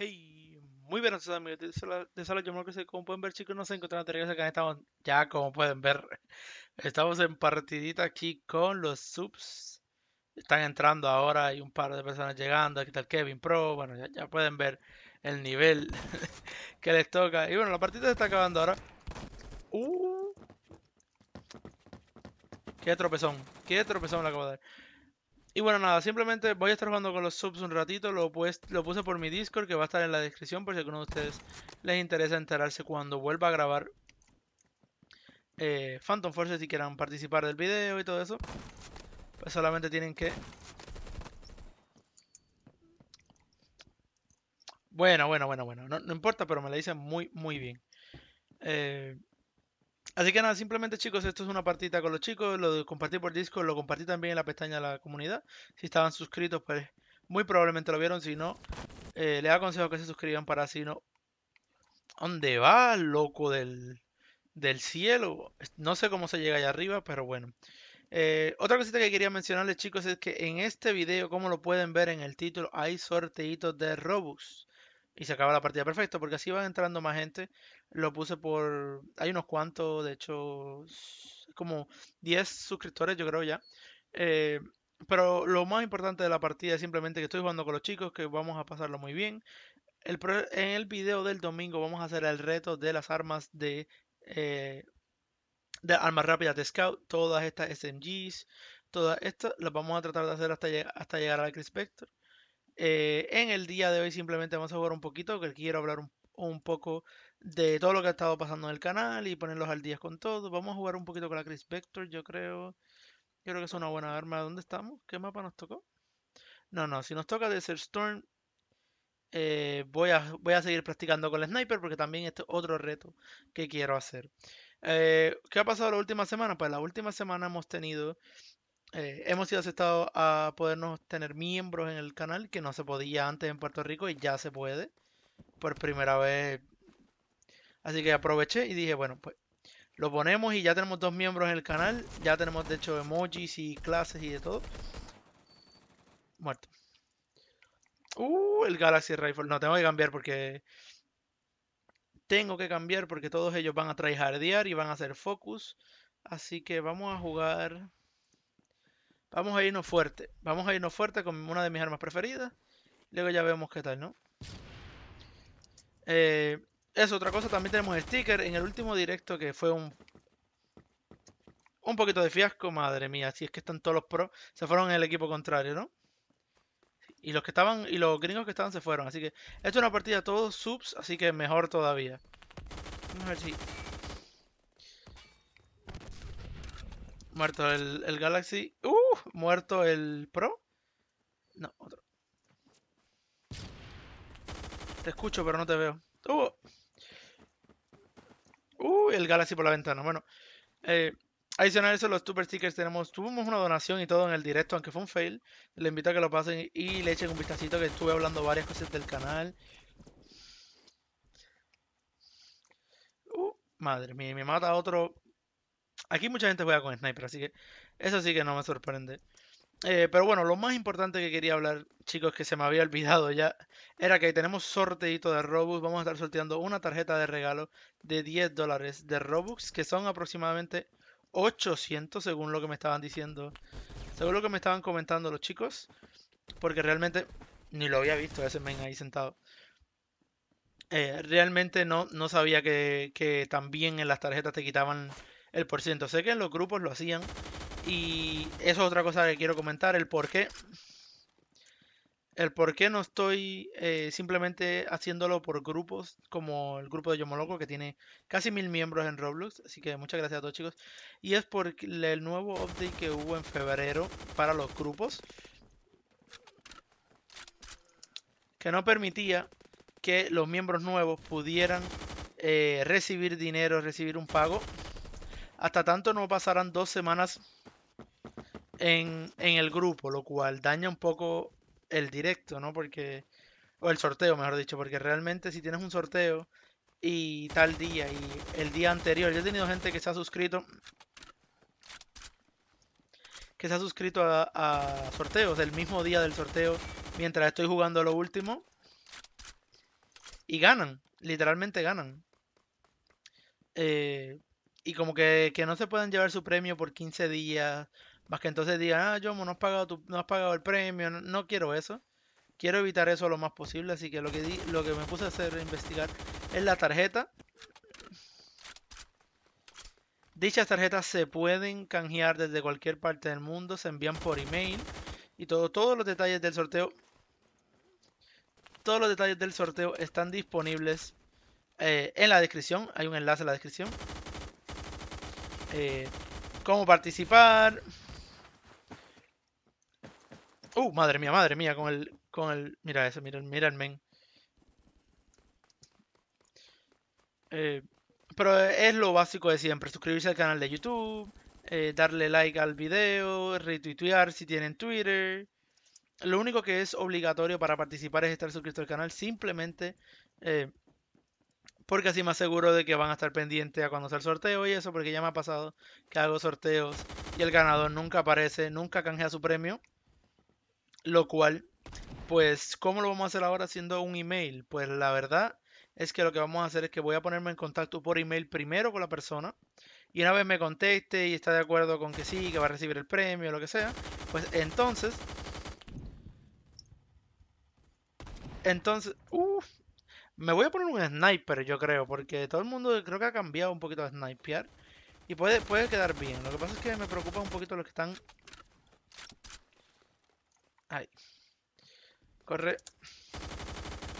Hey, muy buenas amigos de Salud yo que como pueden ver chicos, nos encontramos de acá, estamos, ya como pueden ver, estamos en partidita aquí con los subs, están entrando ahora, y un par de personas llegando, aquí está el Kevin Pro, bueno, ya, pueden ver el nivel que les toca, y bueno, la partida se está acabando ahora. ¡Uh! ¡Qué tropezón! ¡Qué tropezón le acabo de dar! Y bueno, nada, simplemente voy a estar jugando con los subs un ratito. Lo, pues, lo puse por mi Discord que va a estar en la descripción por si alguno de ustedes les interesa enterarse cuando vuelva a grabar eh, Phantom Forces si quieran participar del video y todo eso. Pues solamente tienen que... Bueno, bueno, bueno, bueno. No, no importa, pero me la dicen muy, muy bien. Eh... Así que nada, simplemente chicos, esto es una partita con los chicos, lo compartí por Discord, lo compartí también en la pestaña de la comunidad. Si estaban suscritos, pues muy probablemente lo vieron, si no, eh, les aconsejo que se suscriban para si no... ¿Dónde va, loco del, del cielo? No sé cómo se llega allá arriba, pero bueno. Eh, otra cosita que quería mencionarles chicos es que en este video, como lo pueden ver en el título, hay sorteitos de Robux y se acaba la partida. Perfecto, porque así van entrando más gente. Lo puse por... Hay unos cuantos, de hecho, como 10 suscriptores yo creo ya. Eh, pero lo más importante de la partida es simplemente que estoy jugando con los chicos, que vamos a pasarlo muy bien. El, en el video del domingo vamos a hacer el reto de las armas de... Eh, de armas rápidas de Scout, todas estas SMGs, todas estas las vamos a tratar de hacer hasta, hasta llegar al la Chris eh, en el día de hoy simplemente vamos a jugar un poquito, que quiero hablar un, poco de todo lo que ha estado pasando en el canal y ponerlos al día con todo. Vamos a jugar un poquito con la Chris Vector, yo creo. Yo creo que es una buena arma. ¿Dónde estamos? ¿Qué mapa nos tocó? No, no, si nos toca Desert Storm, eh, voy, a, voy a seguir practicando con el sniper porque también este es otro reto que quiero hacer. Eh, ¿Qué ha pasado la última semana? Pues la última semana hemos tenido eh, hemos sido aceptados a podernos tener miembros en el canal, que no se podía antes en Puerto Rico y ya se puede por primera vez. Así que aproveché y dije, bueno, pues lo ponemos y ya tenemos dos miembros en el canal. Ya tenemos de hecho emojis y clases y de todo. Muerto. Uh, el Galaxy Rifle. No, tengo que cambiar porque... Tengo que cambiar porque todos ellos van a tryhardear y van a hacer focus. Así que vamos a jugar... Vamos a irnos fuerte. Vamos a irnos fuerte con una de mis armas preferidas. Luego ya vemos qué tal, ¿no? Eh, es otra cosa. También tenemos el sticker. En el último directo que fue un... Un poquito de fiasco, madre mía. Si es que están todos los pros. Se fueron en el equipo contrario, ¿no? Y los que estaban... Y los gringos que estaban se fueron. Así que... Esto es una partida todos subs. Así que mejor todavía. Vamos a ver si... Muerto el, Galaxy. ¡Uh! Muerto el Pro. No, otro. Te escucho, pero no te veo. ¡Uh! ¡Uh! El Galaxy por la ventana. Bueno, eh, adicional a eso, los super stickers tenemos. Tuvimos una donación y todo en el directo, aunque fue un fail. Les invito a que lo pasen y le echen un vistacito, que estuve hablando varias cosas del canal. Uh, madre me mata otro aquí mucha gente juega con sniper, así que eso sí que no me sorprende. Eh, pero bueno, lo más importante que quería hablar, chicos, que se me había olvidado ya, era que tenemos sorteito de Robux. Vamos a estar sorteando una tarjeta de regalo de 10 dólares de Robux, que son aproximadamente 800, según lo que me estaban diciendo, según lo que me estaban comentando los chicos, porque realmente ni lo había visto ese men ahí sentado. Eh, realmente no, no sabía que, que también en las tarjetas te quitaban el por ciento. Sé que los grupos lo hacían. Y eso es otra cosa que quiero comentar, el por qué. El por qué no estoy eh, simplemente haciéndolo por grupos, como el grupo de Yomoloco, que tiene casi mil miembros en Roblox. Así que muchas gracias a todos chicos. Y es por el nuevo update que hubo en febrero para los grupos. Que no permitía que los miembros nuevos pudieran eh, recibir dinero, recibir un pago hasta tanto no pasarán dos semanas en, el grupo, lo cual daña un poco el directo, ¿no? Porque, o el sorteo, mejor dicho, porque realmente si tienes un sorteo y tal día y el día anterior, yo he tenido gente que se ha suscrito, que se ha suscrito a, sorteos del mismo día del sorteo mientras estoy jugando lo último y ganan, literalmente ganan. Eh, y como que, no se pueden llevar su premio por 15 días, más que entonces digan, ah, yo no has pagado, no has pagado el premio, no, quiero eso. Quiero evitar eso lo más posible, así que lo que, lo que me puse a hacer, investigar, es la tarjeta. Dichas tarjetas se pueden canjear desde cualquier parte del mundo, se envían por email y todos los detalles del sorteo. Todos los detalles del sorteo están disponibles eh, en la descripción. Hay un enlace en la descripción. Eh, ¿Cómo participar? Uh, madre mía, madre mía, con el. con el. Mira eso, mira, mira el men. Eh, pero es lo básico de siempre, suscribirse al canal de YouTube, eh, darle like al video, retuitear si tienen Twitter. Lo único que es obligatorio para participar es estar suscrito al canal, simplemente eh, porque así me aseguro de que van a estar pendientes a cuando sea el sorteo y eso, porque ya me ha pasado que hago sorteos y el ganador nunca aparece, nunca canjea su premio. Lo cual, pues, ¿cómo lo vamos a hacer ahora haciendo un email? Pues la verdad es que lo que vamos a hacer es que voy a ponerme en contacto por email primero con la persona. Y una vez me conteste y está de acuerdo con que sí, que va a recibir el premio, lo que sea, pues entonces... Entonces... Uff. Me voy a poner un sniper, yo creo, porque todo el mundo creo que ha cambiado un poquito a snipear. Y puede, puede quedar bien. Lo que pasa es que me preocupa un poquito los que están... Ahí. Corre.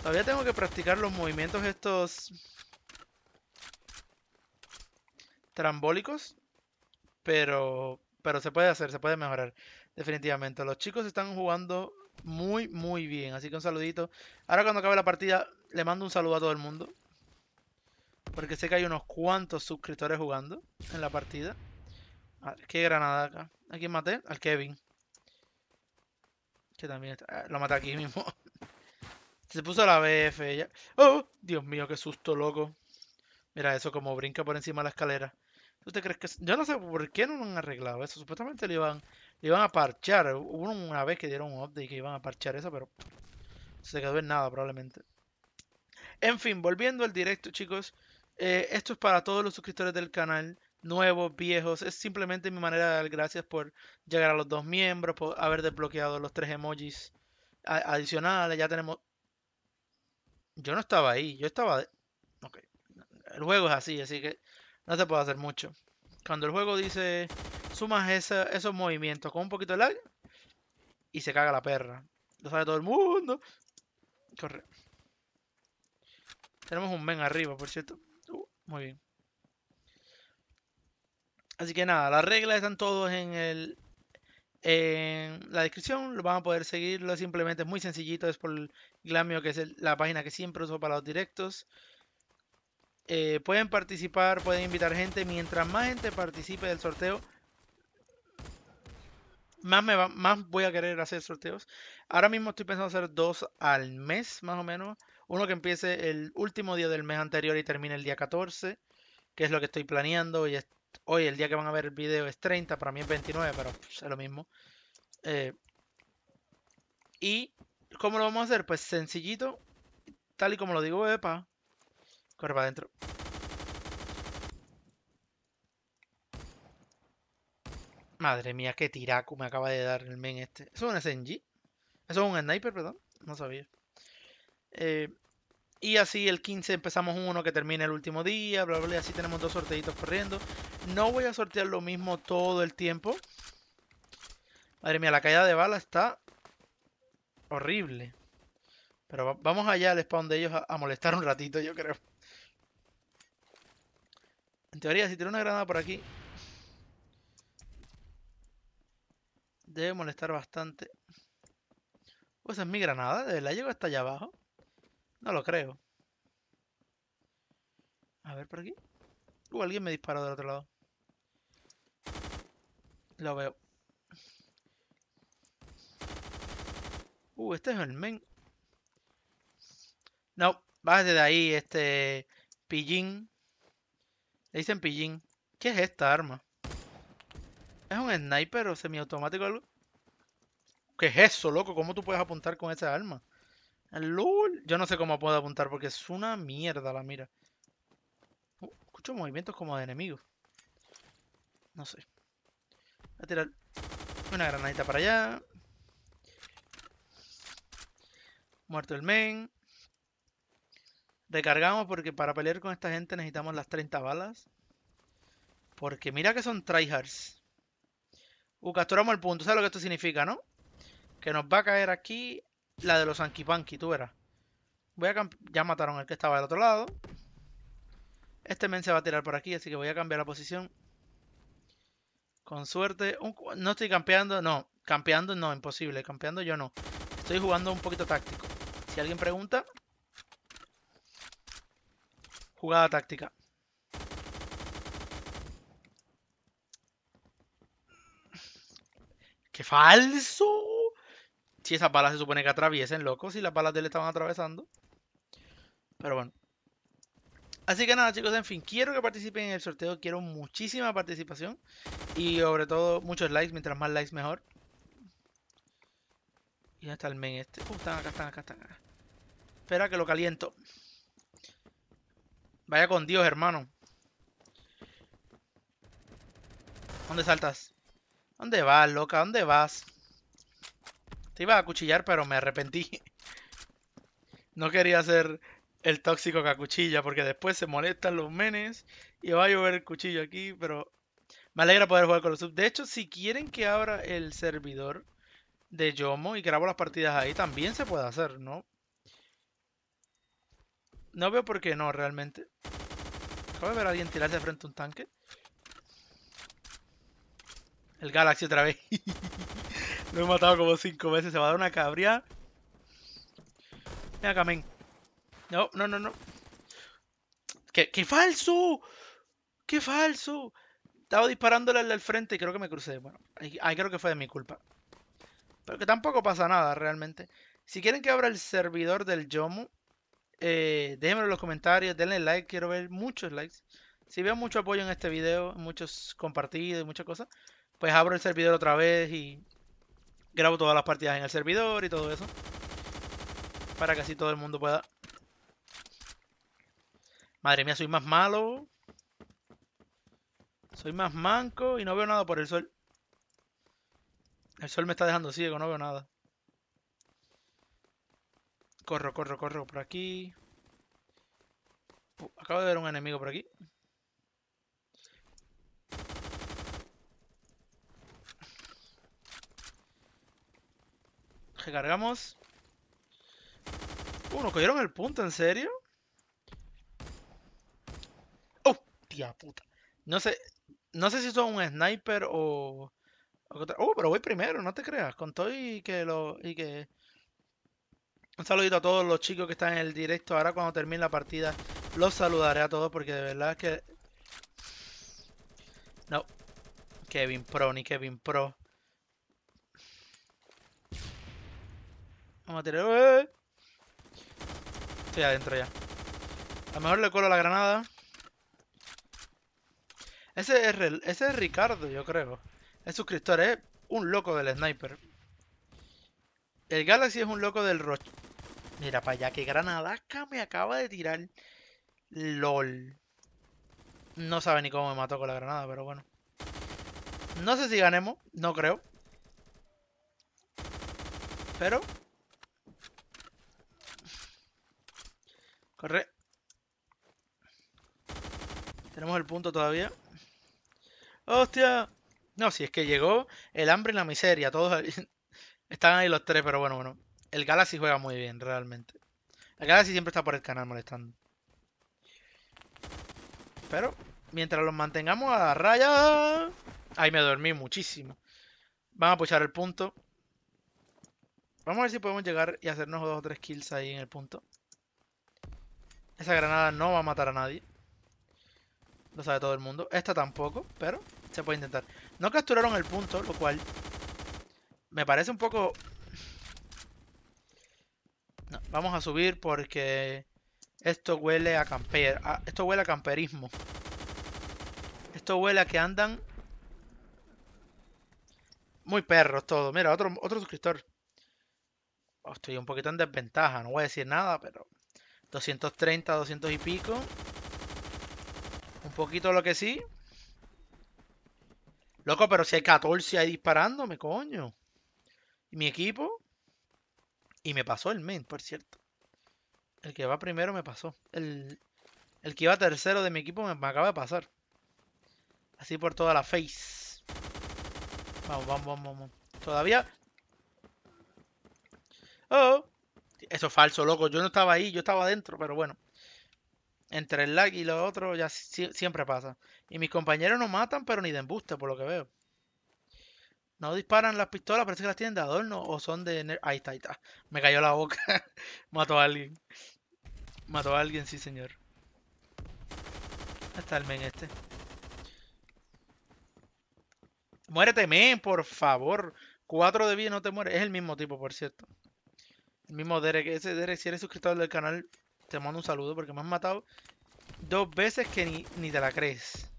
Todavía tengo que practicar los movimientos estos... Trambólicos. Pero... Pero se puede hacer, se puede mejorar. Definitivamente. Los chicos están jugando muy, muy bien. Así que un saludito. Ahora cuando acabe la partida, le mando un saludo a todo el mundo. Porque sé que hay unos cuantos suscriptores jugando en la partida. A ah, qué granada acá. ¿A quién maté? Al Kevin. Que también está... Ah, lo maté aquí mismo. Se puso la BF ya. ¡Oh! Dios mío, qué susto, loco. Mira eso, como brinca por encima de la escalera. ¿Tú te crees que.? Yo no sé por qué no lo han arreglado eso. Supuestamente le iban, le iban a parchar. Hubo una vez que dieron un update que iban a parchar eso, pero. Se quedó en nada, probablemente. En fin, volviendo al directo, chicos. Eh, esto es para todos los suscriptores del canal, nuevos, viejos. Es simplemente mi manera de dar gracias por llegar a los dos miembros, por haber desbloqueado los tres emojis adicionales. Ya tenemos. Yo no estaba ahí, yo estaba. El juego es así, así que no se puede hacer mucho. Cuando el juego dice sumas esos movimientos con un poquito de lag y se caga la perra. Lo sabe todo el mundo. Corre tenemos un men arriba, por cierto. Uh, muy bien. Así que nada, las reglas están todas en el en la descripción. Lo van a poder seguir. Simplemente es muy sencillito. Es por Glamio, que es la página que siempre uso para los directos. Eh, pueden participar, pueden invitar gente. Mientras más gente participe del sorteo, más, me va, más voy a querer hacer sorteos. Ahora mismo estoy pensando hacer dos al mes, más o menos. Uno que empiece el último día del mes anterior y termine el día 14, que es lo que estoy planeando. Hoy, hoy el día que van a ver el video es 30, para mí es 29, pero pues, es lo mismo. Eh, y ¿cómo lo vamos a hacer? Pues sencillito, tal y como lo digo, epa. Corre para adentro. Madre mía, qué tiraco me acaba de dar el men este. ¿Eso es un SNG? ¿Eso es un sniper, perdón? No sabía. Eh, y así el 15 empezamos uno que termina el último día, bla, bla, Así tenemos dos sorteitos corriendo. No voy a sortear lo mismo todo el tiempo. Madre mía, la caída de bala está horrible. Pero vamos allá al spawn de ellos a, molestar un ratito, yo creo. En teoría, si tiene una granada por aquí... Debe molestar bastante. Pues es mi granada, de verdad llegó hasta allá abajo. No lo creo. A ver por aquí. Uh, alguien me disparó del otro lado. Lo veo. Uh, este es el men. No, bájate de ahí, este... Pillín. Le dicen pillín. ¿Qué es esta arma? ¿Es un sniper o semiautomático o algo? ¿Qué es eso, loco? ¿Cómo tú puedes apuntar con esa arma? Yo no sé cómo puedo apuntar porque es una mierda la mira. Uh, escucho movimientos como de enemigos. No sé. Voy a tirar una granadita para allá. Muerto el men. Recargamos porque para pelear con esta gente necesitamos las 30 balas. Porque mira que son tryhards. Uh, capturamos el punto. ¿Sabes lo que esto significa, no? Que nos va a caer aquí la de los Anki tú verás. Voy a ya mataron al que estaba del otro lado. Este men se va a tirar por aquí, así que voy a cambiar la posición. Con suerte. no estoy campeando, no. Campeando no, imposible. Campeando yo no. Estoy jugando un poquito táctico. Si alguien pregunta... Jugada táctica. ¡Qué falso! si esas balas se supone que atraviesen, loco, si las balas de él estaban atravesando. Pero bueno. Así que nada, chicos, en fin, quiero que participen en el sorteo, quiero muchísima participación y sobre todo muchos likes, mientras más likes mejor. Y hasta el men este. Uh, están acá, están acá, están acá. Espera que lo caliento. Vaya con Dios, hermano. ¿Dónde saltas? ¿Dónde vas, loca? ¿Dónde vas? Se iba a acuchillar, pero me arrepentí. No quería ser el tóxico que acuchilla, porque después se molestan los menes y va a llover el cuchillo aquí, pero me alegra poder jugar con los subs. De hecho, si quieren que abra el servidor de Yomo y grabo las partidas ahí, también se puede hacer, ¿no? No veo por qué no, realmente. Acabo de ver a alguien tirarse frente a un tanque. El Galaxy otra vez. Lo he matado como cinco veces. Se va a dar una cabria. mira camen No, no, no, no. ¡Qué, falso! ¡Qué falso! Estaba disparándole al frente y creo que me crucé. Bueno, ahí, creo que fue de mi culpa. Pero que tampoco pasa nada realmente. Si quieren que abra el servidor del Yomu... eh, déjenmelo en los comentarios, denle like, quiero ver muchos likes. Si veo mucho apoyo en este video, muchos compartidos y muchas cosas, pues abro el servidor otra vez y grabo todas las partidas en el servidor y todo eso. Para que así todo el mundo pueda... Madre mía, soy más malo. Soy más manco y no veo nada por el sol. El sol me está dejando ciego, no veo nada. Corro, corro, corro por aquí. Uh, acabo de ver un enemigo por aquí. cargamos Uh, nos cogieron el punto, ¿en serio? ¡Oh! Tía puta. No sé. No sé si son un sniper o. Oh, pero voy primero, no te creas. Con todo y que lo. y que. Un saludito a todos los chicos que están en el directo. Ahora cuando termine la partida, los saludaré a todos porque de verdad es que. No. Kevin Pro, ni Kevin Pro. Vamos a tirar. Estoy eh. adentro ya. A lo mejor le colo la granada. Ese es, Ricardo, yo creo. Es suscriptor es un loco del sniper. El Galaxy es un loco del Roche. Mira para allá, que granadasca me acaba de tirar. LOL. No sabe ni cómo me mató con la granada, pero bueno. No sé si ganemos, no creo. Pero Corre. Tenemos el punto todavía. ¡Hostia! No, si es que llegó el hambre y la miseria. Todos están ahí los tres, pero bueno, bueno. El Galaxy juega muy bien, realmente. El Galaxy siempre está por el canal molestando. Pero, mientras los mantengamos a la raya... Ahí me dormí muchísimo. Vamos a puchar el punto. Vamos a ver si podemos llegar y hacernos dos o tres kills ahí en el punto. Esa granada no va a matar a nadie. Lo sabe todo el mundo. Esta tampoco, pero se puede intentar. No capturaron el punto, lo cual me parece un poco... vamos a subir porque esto huele a camper. esto huele a camperismo. Esto huele a que andan muy perros todo. Mira, otro, otro suscriptor. Oh, estoy un poquito en desventaja, no voy a decir nada, pero 230, 200 y pico. Un poquito lo que sí. Loco, pero si hay 14 ahí disparándome, coño. ¿Y mi equipo. Y me pasó el main, por cierto. El que va primero me pasó. El, que iba tercero de mi equipo me, acaba de pasar. Así por toda la face. Vamos, vamos, vamos, vamos. Todavía. Oh. Eso es falso, loco. Yo no estaba ahí, yo estaba adentro, pero bueno. Entre el lag y lo otro ya siempre pasa. Y mis compañeros no matan, pero ni de embuste, por lo que veo. No disparan las pistolas, parece que las tienen de adorno o son de... Ahí está, ahí está. Me cayó la boca. Mató a alguien. Mató a alguien, sí, señor. Está el men este. Muérete, men, por favor. Cuatro de vida no te mueres. Es el mismo tipo, por cierto. El mismo Derek. Ese Derek, si eres suscriptor del canal, te mando un saludo porque me has matado dos veces que ni, ni te la crees.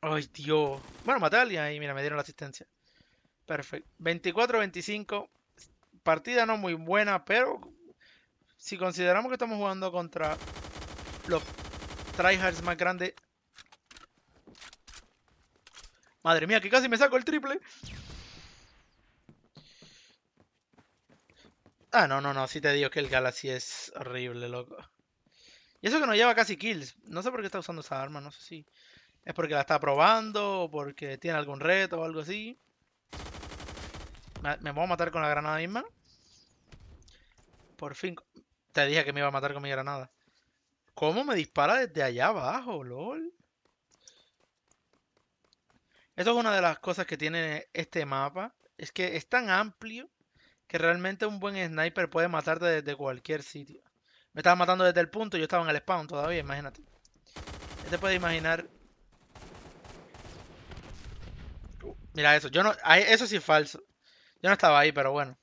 Ay, Dios. Bueno, maté a ahí. Mira, me dieron la asistencia. Perfecto. 24-25. Partida no muy buena, pero si consideramos que estamos jugando contra los tryhards más grandes. Madre mía, que casi me saco el triple. Ah, no, no, no. Sí te digo que el Galaxy es horrible, loco. Y eso que nos lleva casi kills. No sé por qué está usando esa arma. No sé si es porque la está probando o porque tiene algún reto o algo así. Me voy a matar con la granada misma. Por fin. Te dije que me iba a matar con mi granada. ¿Cómo me dispara desde allá abajo, lol? Eso es una de las cosas que tiene este mapa. Es que es tan amplio que realmente un buen sniper puede matarte desde cualquier sitio. Me estaba matando desde el punto, y yo estaba en el spawn todavía, imagínate. te puedes imaginar. Mira eso, yo no, eso sí es falso. Yo no estaba ahí, pero bueno.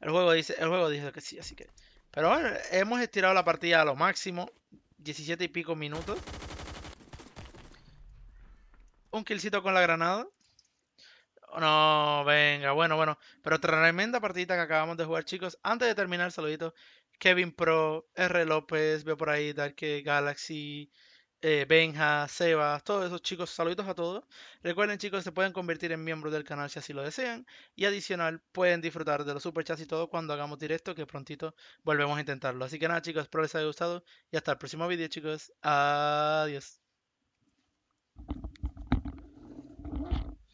El juego dice, el juego dice que sí, así que. Pero bueno, hemos estirado la partida a lo máximo. 17 y pico minutos. Un killcito con la granada. No, venga, bueno, bueno. Pero tremenda partida que acabamos de jugar, chicos. Antes de terminar, saluditos. Kevin Pro, R. López, veo por ahí Dark Galaxy, eh, Benja, Sebas, todos esos chicos, saluditos a todos. Recuerden, chicos, se pueden convertir en miembros del canal si así lo desean. Y adicional, pueden disfrutar de los superchats y todo cuando hagamos directo, que prontito volvemos a intentarlo. Así que nada, chicos, espero les haya gustado y hasta el próximo video, chicos. Adiós.